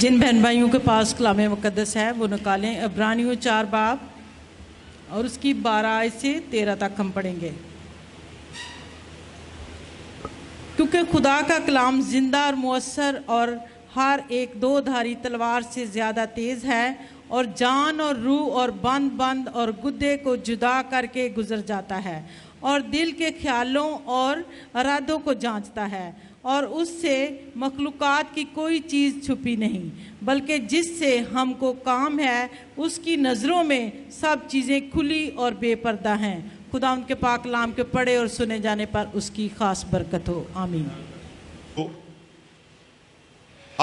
जिन बहन भाइयों के पास कलाम मुकदस है वो निकालें अब्रानी चार बाब और उसकी बारह आय से तेरह तक हम पढ़ेंगे क्योंकि खुदा का कलाम जिंदा और मौसर और हर एक दो धारी तलवार से ज़्यादा तेज़ है और जान और रूह और बंद बंद और गुद्दे को जुदा करके गुजर जाता है और दिल के ख्यालों और अरादों को जांचता है और उससे मखलूक़ात की कोई चीज़ छुपी नहीं बल्कि जिससे हमको काम है उसकी नज़रों में सब चीज़ें खुली और बेपर्दा हैं खुदा उनके पाक लाम के पढ़े और सुने जाने पर उसकी ख़ास बरकत हो आमीन तो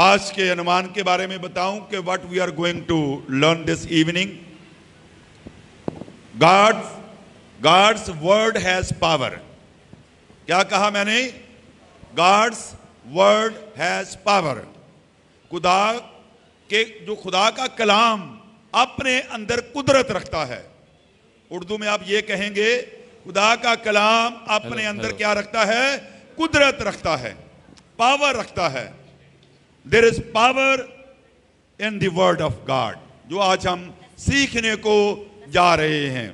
आज के अनुमान के बारे में बताऊं कि what we are going to learn this evening God's God's word has power क्या कहा मैंने गाड्स वर्ड हैज पावर खुदा के जो खुदा का कलाम अपने अंदर कुदरत रखता है उर्दू में आप ये कहेंगे खुदा का कलाम अपने hello, अंदर hello. क्या रखता है कुदरत रखता है पावर रखता है there is power in word of God जो आज हम सीखने को जा रहे हैं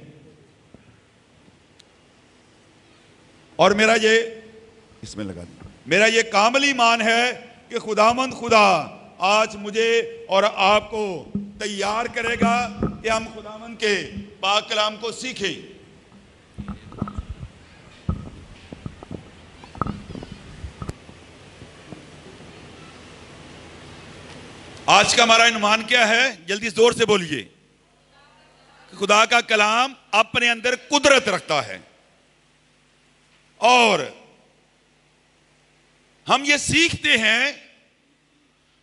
और मेरा ये इसमें लगा मेरा ये कामली मान है कि खुदामंद खुदा आज मुझे और आपको तैयार करेगा कि हम खुदामंद के पाक कलाम को सीखें आज का हमारा अनुमान क्या है जल्दी जोर से बोलिए खुदा का कलाम अपने अंदर कुदरत रखता है और हम ये सीखते हैं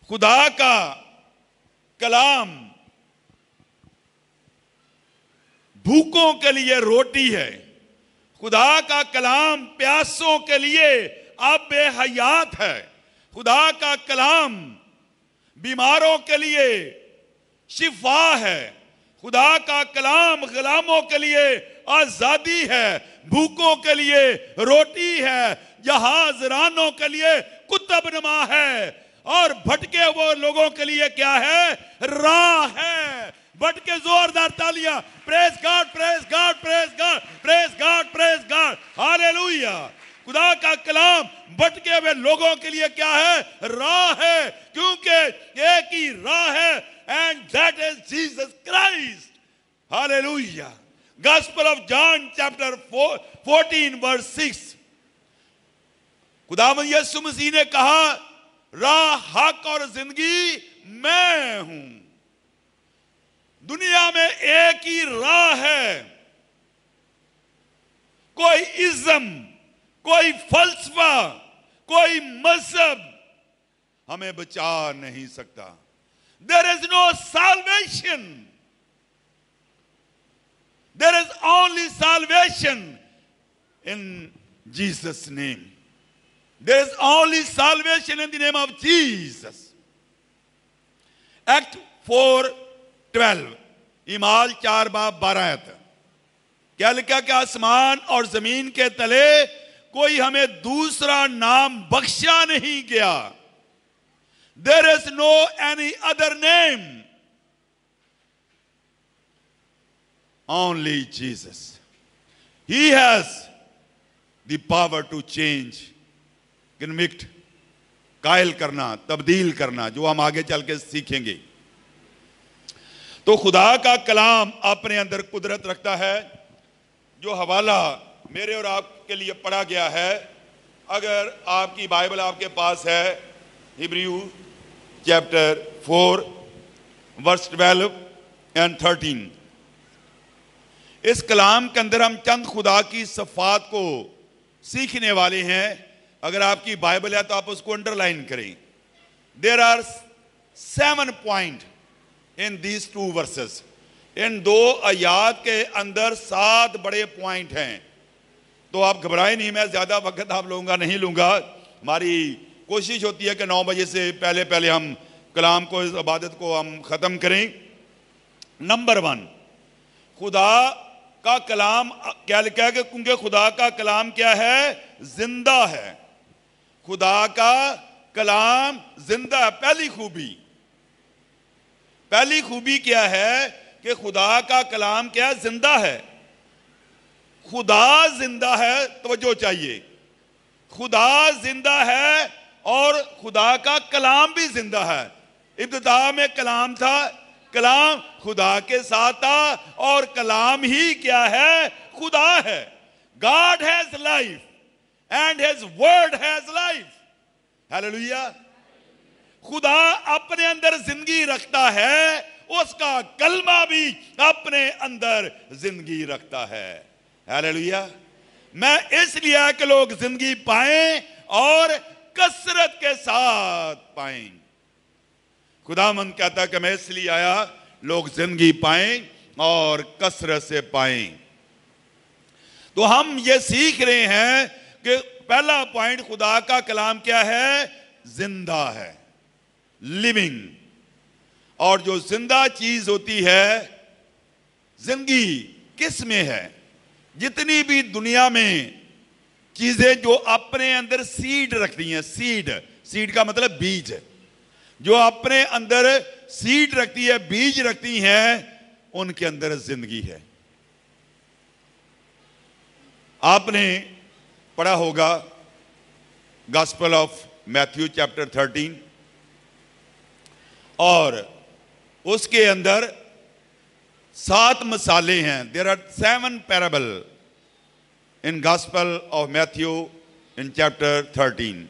खुदा का कलाम भूखों के लिए रोटी है खुदा का कलाम प्यासों के लिए अब हयात है खुदा का कलाम बीमारों के लिए शिफा है खुदा का कलाम गुलामों के लिए आजादी है भूखों के लिए रोटी है जहाज रानों के लिए कुतब नमा है और भटके वो लोगों के लिए क्या है राह है भटके जोरदार तालियां praise God praise God praise God praise God praise God हाले खुदा का कलाम भटके हुए लोगों के लिए क्या है राह है क्योंकि एक ही राह है and that is Jesus Christ लुइया Gospel of John chapter 4, 14 verse 6 खुदावन यीशु मसीह ने कहा राह हक और जिंदगी मैं हूं दुनिया में एक ही राह है कोई इज्म कोई फलसफा कोई मजहब हमें बचा नहीं सकता there is no salvation There is only salvation in Jesus' name. There is only salvation in the name of Jesus. act four twelve इमाल चार बाब बारह kya likha ke aasman aur zameen ke tale koi hame dusra naam बख्शा nahi gaya there is no any other name Only Jesus. He has the power to change, convict, कायल करना तब्दील करना जो हम आगे चल के सीखेंगे तो खुदा का कलाम अपने अंदर कुदरत रखता है जो हवाला मेरे और आपके लिए पढ़ा गया है अगर आपकी बाइबल आपके पास है Hebrew chapter four verse twelve and thirteen इस कलाम के अंदर हम चंद खुदा की सफ़ात को सीखने वाले हैं अगर आपकी बाइबल है तो आप उसको अंडरलाइन करें there are seven point in these two verses इन दो आयात के अंदर सात बड़े पॉइंट हैं तो आप घबराए नहीं मैं ज़्यादा वक्त आप लोगों का नहीं लूंगा हमारी कोशिश होती है कि नौ बजे से पहले पहले हम कलाम को इस इबादत को हम ख़त्म करें नंबर वन खुदा का कलाम क्या लिखा है क्योंकि खुदा का कलाम क्या है जिंदा है खुदा का कलाम जिंदा है पहली खूबी पहली खूबी क्या है कि खुदा का कलाम क्या है जिंदा है खुदा जिंदा है तवज्जो चाहिए खुदा जिंदा है और खुदा का कलाम भी जिंदा है इब्तदा में कलाम था कलाम खुदा के साथ था और कलाम ही क्या है खुदा है God has life and his word has life है खुदा अपने अंदर जिंदगी रखता है उसका कलमा भी अपने अंदर जिंदगी रखता है हालेलुया मैं इसलिए कि लोग जिंदगी पाएं और कसरत के साथ पाएंगे खुदा मन कहता कि मैं इसलिए आया लोग जिंदगी पाए और कसरत से पाए तो हम ये सीख रहे हैं कि पहला पॉइंट खुदा का कलाम क्या है जिंदा है लिविंग और जो जिंदा चीज होती है जिंदगी किस में है जितनी भी दुनिया में चीजें जो अपने अंदर सीड रखती हैं सीड सीड का मतलब बीज है जो अपने अंदर सीड रखती है बीज रखती हैं उनके अंदर जिंदगी है आपने पढ़ा होगा gospel of Matthew chapter thirteen और उसके अंदर सात मसाले हैं there are seven parable in gospel of Matthew in chapter thirteen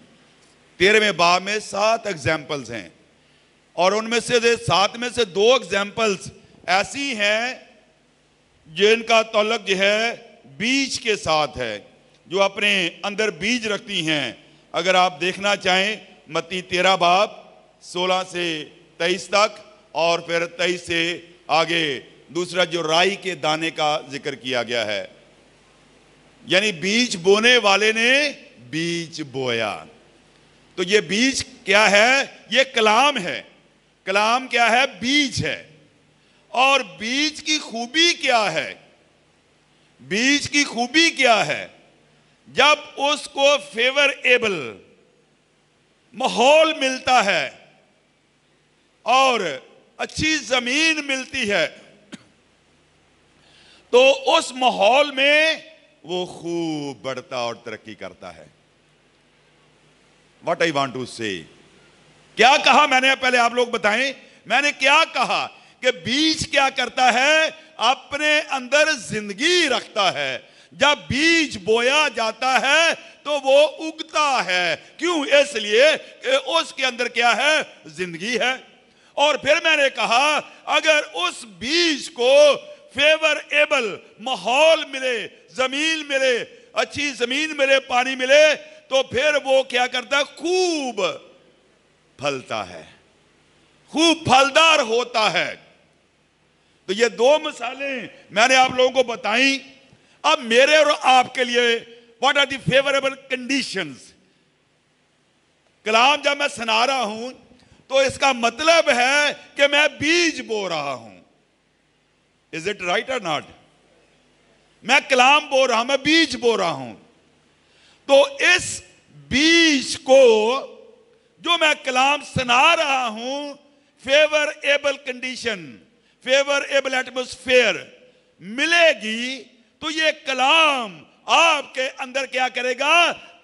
तेरहवें बाब में सात एग्जाम्पल्स हैं और उनमें से सात में से दो एग्जाम्पल्स ऐसी हैं जिनका तलक जो है बीज के साथ है जो अपने अंदर बीज रखती हैं अगर आप देखना चाहें मती तेरा बाप सोलह से तेईस तक और फिर तेईस से आगे दूसरा जो राई के दाने का जिक्र किया गया है यानी बीज बोने वाले ने बीज बोया तो ये बीज क्या है ये कलाम है कलाम क्या है बीज है और बीज की खूबी क्या है बीज की खूबी क्या है जब उसको फेवरेबल माहौल मिलता है और अच्छी जमीन मिलती है तो उस माहौल में वो खूब बढ़ता और तरक्की करता है वट आई वॉन्ट टू से क्या कहा मैंने पहले आप लोग बताएं मैंने क्या कहा कि बीज क्या करता है अपने अंदर जिंदगी रखता है जब बीज बोया जाता है तो वो उगता है क्यों इसलिए कि उसके अंदर क्या है जिंदगी है और फिर मैंने कहा अगर उस बीज को फेवरेबल माहौल मिले जमीन मिले अच्छी जमीन मिले पानी मिले तो फिर वो क्या करता है खूब फलता है खूब फलदार होता है तो ये दो मिसालें मैंने आप लोगों को बताई अब मेरे और आपके लिए what are the favourable conditions कलाम जब मैं सुना रहा हूं तो इसका मतलब है कि मैं बीज बो रहा हूं इज इट राइट और नॉट मैं कलाम बो रहा हूं मैं बीज बो रहा हूं तो इस बीज को जो मैं कलाम सुना रहा हूं फेवरेबल कंडीशन फेवरेबल एटमोसफेयर मिलेगी तो ये कलाम आपके अंदर क्या करेगा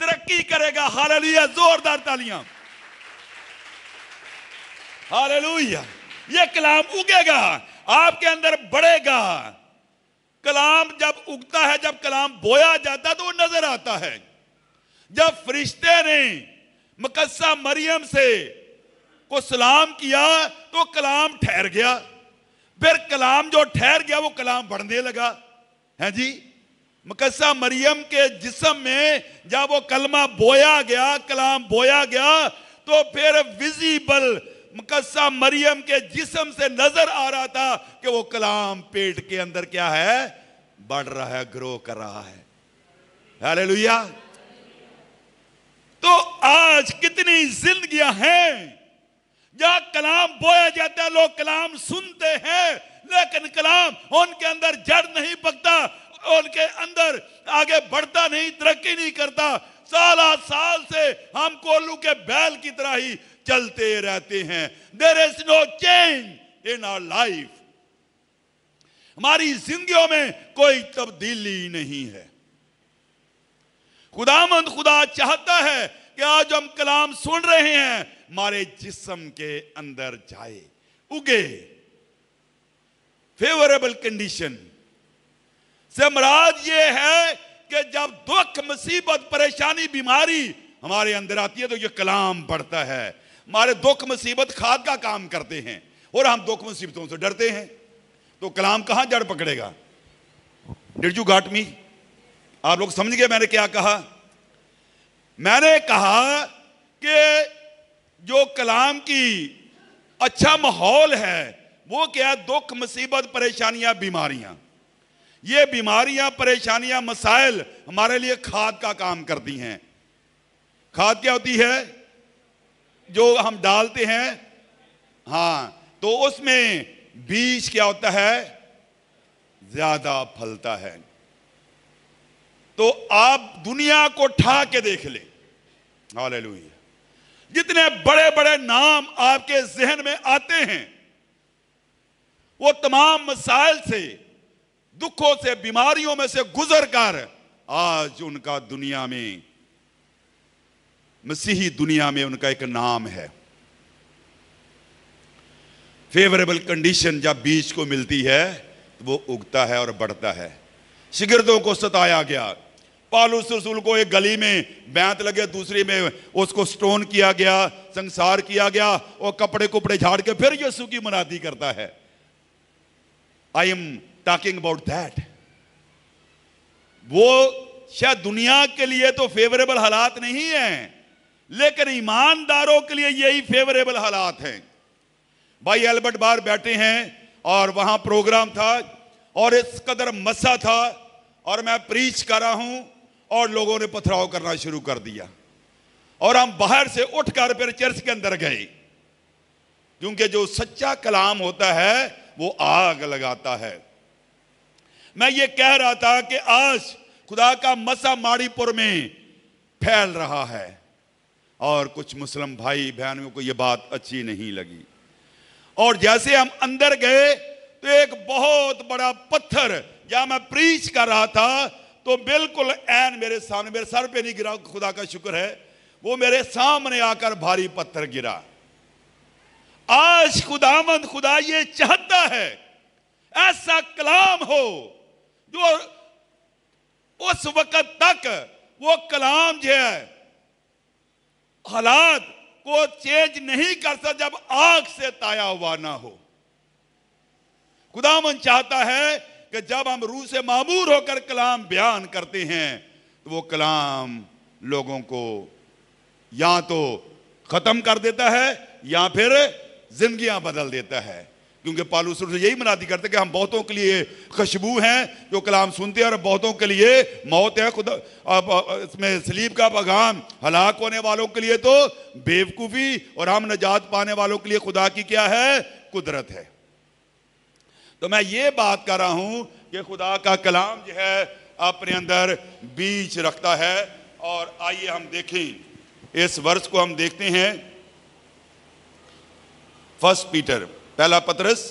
तरक्की करेगा हालेलुया जोरदार तालियां लुया ये कलाम उगेगा आपके अंदर बढ़ेगा कलाम जब उगता है जब कलाम बोया जाता है तो वो नजर आता है जब फरिश्ते नहीं मकसा मरियम से को सलाम किया तो कलाम ठहर गया फिर कलाम जो ठहर गया वो कलाम बढ़ने लगा है जी मकसा मरियम के जिसम में जब वो कलमा बोया गया कलाम बोया गया तो फिर विजिबल मकसा मरियम के जिसम से नजर आ रहा था कि वो कलाम पेट के अंदर क्या है बढ़ रहा है ग्रो कर रहा है हालेलुया तो आज कितनी जिंदगियां हैं जहां कलाम बोया जाता है लोग कलाम सुनते हैं लेकिन कलाम उनके अंदर जड़ नहीं पकता उनके अंदर आगे बढ़ता नहीं तरक्की नहीं करता साल साल से हम कोल्लू के बैल की तरह ही चलते रहते हैं there is no change in our life हमारी जिंदगियों में कोई तब्दीली नहीं है खुदामंद खुदा चाहता है कि आज हम कलाम सुन रहे हैं हमारे जिसम के अंदर जाए उगे फेवरेबल कंडीशन से मराज ये है कि जब दुख मुसीबत परेशानी बीमारी हमारे अंदर आती है तो ये कलाम बढ़ता है हमारे दुख मुसीबत खाद का काम करते हैं और हम दुख मुसीबतों से डरते हैं तो कलाम कहां जड़ पकड़ेगा डिड यू गॉट मी आप लोग समझ गए मैंने क्या कहा मैंने कहा कि जो कलाम की अच्छा माहौल है वो क्या दुख मुसीबत परेशानियां बीमारियां ये बीमारियां परेशानियां मसाइल हमारे लिए खाद का काम करती हैं खाद क्या होती है जो हम डालते हैं हाँ तो उसमें बीज क्या होता है ज्यादा फलता है तो आप दुनिया को ठा के देख लें हालेलुया जितने बड़े बड़े नाम आपके जहन में आते हैं वो तमाम मसाइल से दुखों से बीमारियों में से गुजर कर आज उनका दुनिया में मसीही दुनिया में उनका एक नाम है फेवरेबल कंडीशन जब बीज को मिलती है तो वो उगता है और बढ़ता है शिगिर्दों को सताया गया पालूस रसूल को एक गली में बैंत लगे दूसरी में उसको स्टोन किया गया संसार किया गया और कपड़े कुपड़े झाड़ के फिर यीशु की मुनादी करता है I am talking about that वो शायद दुनिया के लिए तो फेवरेबल हालात नहीं है लेकिन ईमानदारों के लिए यही फेवरेबल हालात हैं भाई एल्बर्ट बार बैठे हैं और वहां प्रोग्राम था और इस कदर मसा था और मैं प्रीच कर रहा हूं और लोगों ने पथराव करना शुरू कर दिया और हम बाहर से उठकर फिर चर्च के अंदर गए क्योंकि जो सच्चा कलाम होता है वो आग लगाता है मैं ये कह रहा था कि आज खुदा का मसा माड़ीपुर में फैल रहा है और कुछ मुस्लिम भाई बहनों को यह बात अच्छी नहीं लगी और जैसे हम अंदर गए तो एक बहुत बड़ा पत्थर जहां मैं प्रीच कर रहा था तो बिल्कुल एन मेरे सामने मेरे सर पे नहीं गिरा खुदा का शुक्र है वो मेरे सामने आकर भारी पत्थर गिरा आज खुदामंद खुदा ये चाहता है ऐसा कलाम हो जो उस वक्त तक वो कलाम जो है हालात को चेंज नहीं कर सकता जब आग से ताया हुआ ना हो खुदामन चाहता है कि जब हम रूह से मामूर होकर कलाम बयान करते हैं तो वो कलाम लोगों को या तो ख़त्म कर देता है या फिर जिंदगियां बदल देता है क्योंकि पालू से यही मनाती करते कि हम बहुतों के लिए खुशबू हैं जो कलाम सुनते हैं और बहुतों के लिए मौत है खुद इसमें सलीब का पैगाम हलाक होने वालों के लिए तो बेवकूफ़ी और हम नजात पाने वालों के लिए खुदा की क्या है कुदरत है तो मैं ये बात कर रहा हूँ कि खुदा का कलाम जो है अपने अंदर बीज रखता है और आइए हम देखें इस वर्ष को हम देखते हैं फर्स्ट पीटर पहला पत्रस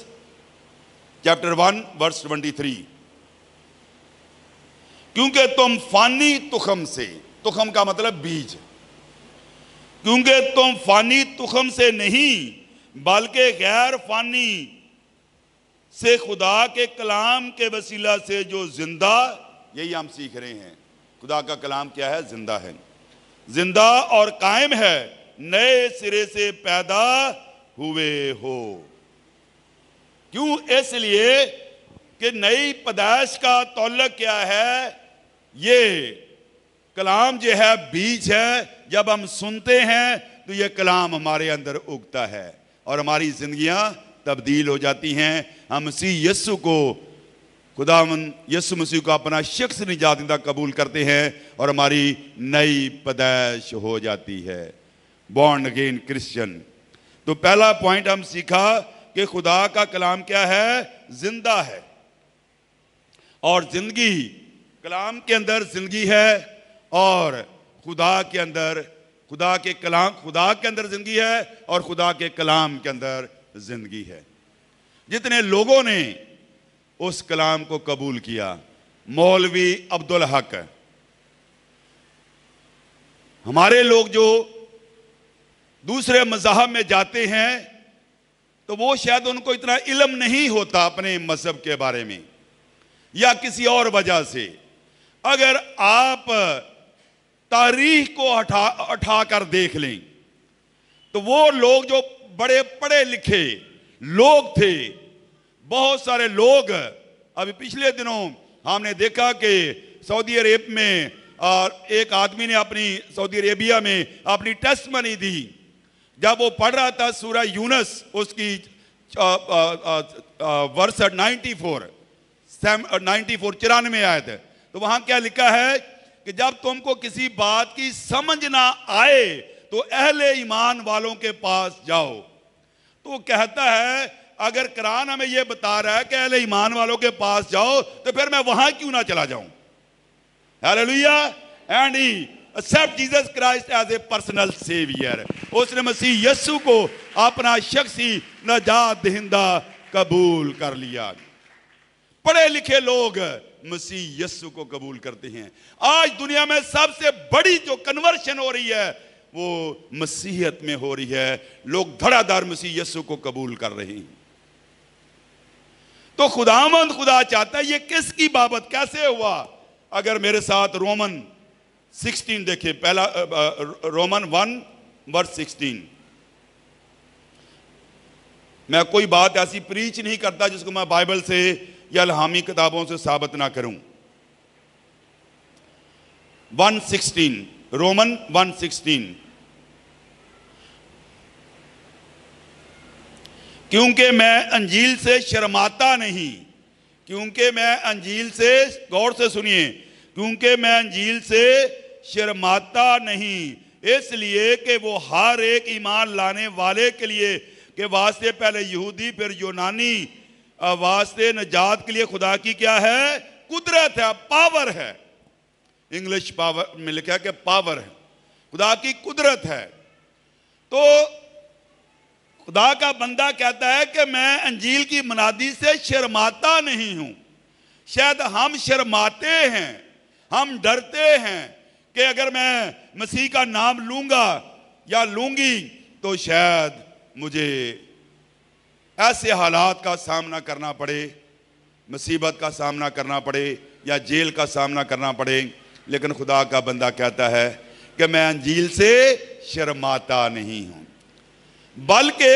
chapter one verse twenty three क्योंकि तुम फानी तुखम से तुखम का मतलब बीज क्योंकि तुम फानी तुखम से नहीं बल्कि गैर फानी से खुदा के कलाम के वसीला से जो जिंदा यही हम सीख रहे हैं खुदा का कलाम क्या है जिंदा है जिंदा और कायम है नए सिरे से पैदा हुए हो क्यों इसलिए कि नई पदाश का तोलक क्या है ये कलाम जो है बीज है जब हम सुनते हैं तो ये कलाम हमारे अंदर उगता है और हमारी जिंदगियां तब्दील हो जाती हैं हम मसीह यस्सु को खुदावन यस्सु मसीह को अपना शख्स निजातिदा कबूल करते हैं और हमारी नई पैदाइश हो जाती है बॉन्ड अगेन क्रिश्चियन तो पहला पॉइंट हम सीखा कि खुदा का कलाम क्या है जिंदा है और जिंदगी कलाम के अंदर जिंदगी है और खुदा के अंदर खुदा के कलाम खुदा के अंदर जिंदगी है और खुदा के कलाम के अंदर जिंदगी है जितने लोगों ने उस कलाम को कबूल किया मौलवी अब्दुल हक हमारे लोग जो दूसरे मजहब में जाते हैं तो वो शायद उनको इतना इलम नहीं होता अपने मजहब के बारे में या किसी और वजह से अगर आप तारीख को हटा हटा कर देख लें तो वो लोग जो बड़े पढ़े लिखे लोग थे बहुत सारे लोग अभी पिछले दिनों हमने देखा कि सऊदी अरेब में और एक आदमी ने अपनी सऊदी अरेबिया में अपनी टेस्ट मनी दी जब वो पढ़ रहा था सूर्य यूनस उसकी वर्ष नाइन्टी फोर नाइन्टी फोर चिरानवे आए थे तो वहाँ क्या लिखा है कि जब तुमको किसी बात की समझ ना आए तो अहले ईमान वालों के पास जाओ तो वो कहता है अगर कुरान हमें यह बता रहा है कि अहले ईमान वालों के पास जाओ तो फिर मैं वहां क्यों ना चला जाऊं hallelujah and he accept Jesus Christ as a personal saviour उसने मसीह यस्सु को अपना शख्सी नजात दहिंदा कबूल कर लिया पढ़े लिखे लोग मसीह यस्सु को कबूल करते हैं आज दुनिया में सबसे बड़ी जो कन्वर्शन हो रही है वो मसीहत में हो रही है लोग धड़ाधार मसीह यस्सु को कबूल कर रहे हैं तो खुदामंद खुदा चाहता है ये किसकी बाबत कैसे हुआ अगर मेरे साथ रोमन 16 देखे पहला रोमन वन वर्स 16 मैं कोई बात ऐसी प्रीच नहीं करता जिसको मैं बाइबल से या लहामी किताबों से साबित ना करूं 116 रोमन 116 क्योंकि मैं अंजील से शर्माता नहीं क्योंकि मैं अंजील से गौर से सुनिए क्योंकि मैं अंजील से शर्माता नहीं इसलिए कि वो हर एक ईमान लाने वाले के लिए के वास्ते पहले यहूदी फिर यूनानी वास्ते नजात के लिए खुदा की क्या है कुदरत है पावर है इंग्लिश पावर में लिखा कि पावर है खुदा की कुदरत है तो खुदा का बंदा कहता है कि मैं अंजील की मनादी से शर्माता नहीं हूं शायद हम शर्माते हैं हम डरते हैं कि अगर मैं मसीह का नाम लूंगा या लूंगी तो शायद मुझे ऐसे हालात का सामना करना पड़े मुसीबत का सामना करना पड़े या जेल का सामना करना पड़े लेकिन खुदा का बंदा कहता है कि मैं अंजील से शर्माता नहीं हूं बल्कि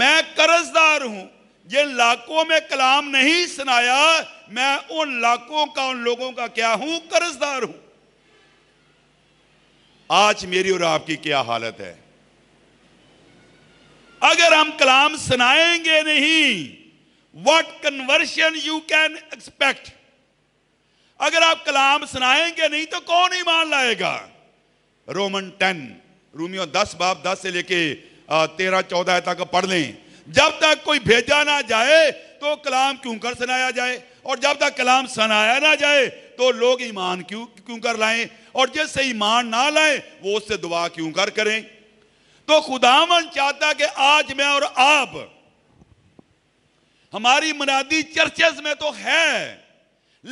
मैं कर्जदार हूं जिन लाखों में कलाम नहीं सुनाया मैं उन लाखों का उन लोगों का क्या हूं कर्जदार हूं आज मेरी और आपकी क्या हालत है अगर हम कलाम सुनाएंगे नहीं what conversion you can expect अगर आप कलाम सुनाएंगे नहीं तो कौन ईमान लाएगा रोमन टेन रूमियो दस बाप दस से लेके तेरह चौदह तक पढ़ लें जब तक कोई भेजा ना जाए तो कलाम क्यों कर सुनाया जाए और जब तक कलाम सुनाया ना जाए तो लोग ईमान क्यों क्यों कर लाए और जिससे ईमान ना लाए वो उससे दुआ क्यों कर करें तो खुदावन चाहता कि आज मैं और आप हमारी मुनादी चर्चेस में तो है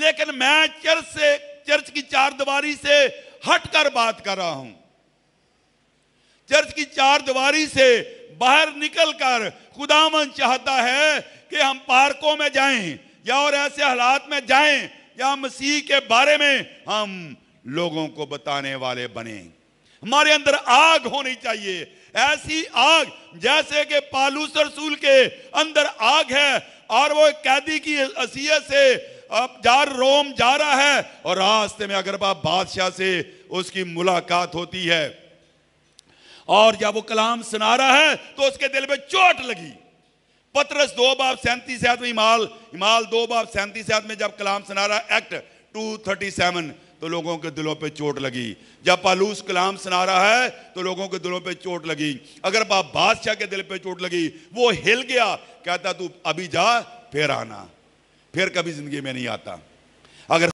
लेकिन मैं चर्च से चर्च की चार दीवारी से हटकर बात कर रहा हूं चर्च की चार दीवारी से बाहर निकलकर खुदामन चाहता है कि हम पार्कों में जाएं या और ऐसे हालात में जाएं या मसीह के बारे में हम लोगों को बताने वाले बने हमारे अंदर आग होनी चाहिए ऐसी आग जैसे कि पालूस रसूल के अंदर आग है और वो कैदी की असीयत से अब जा रोम जा रहा है और रास्ते में अगर बाप बादशाह से उसकी मुलाकात होती है और जब वो कलाम सुना रहा है तो उसके दिल में चोट लगी पत्रस दो सैंती से आदमी हिमाल हिमाल दो सैंती से आदमी जब कलाम सुना रहा एक्ट टू थर्टी सेवन तो लोगों के दिलों पे चोट लगी जब पालूस कलाम सुना रहा है तो लोगों के दिलों पे चोट लगी अगर बाप बादशाह के दिल पे चोट लगी वो हिल गया कहता तू अभी जा फिर आना फिर कभी ज़िंदगी में नहीं आता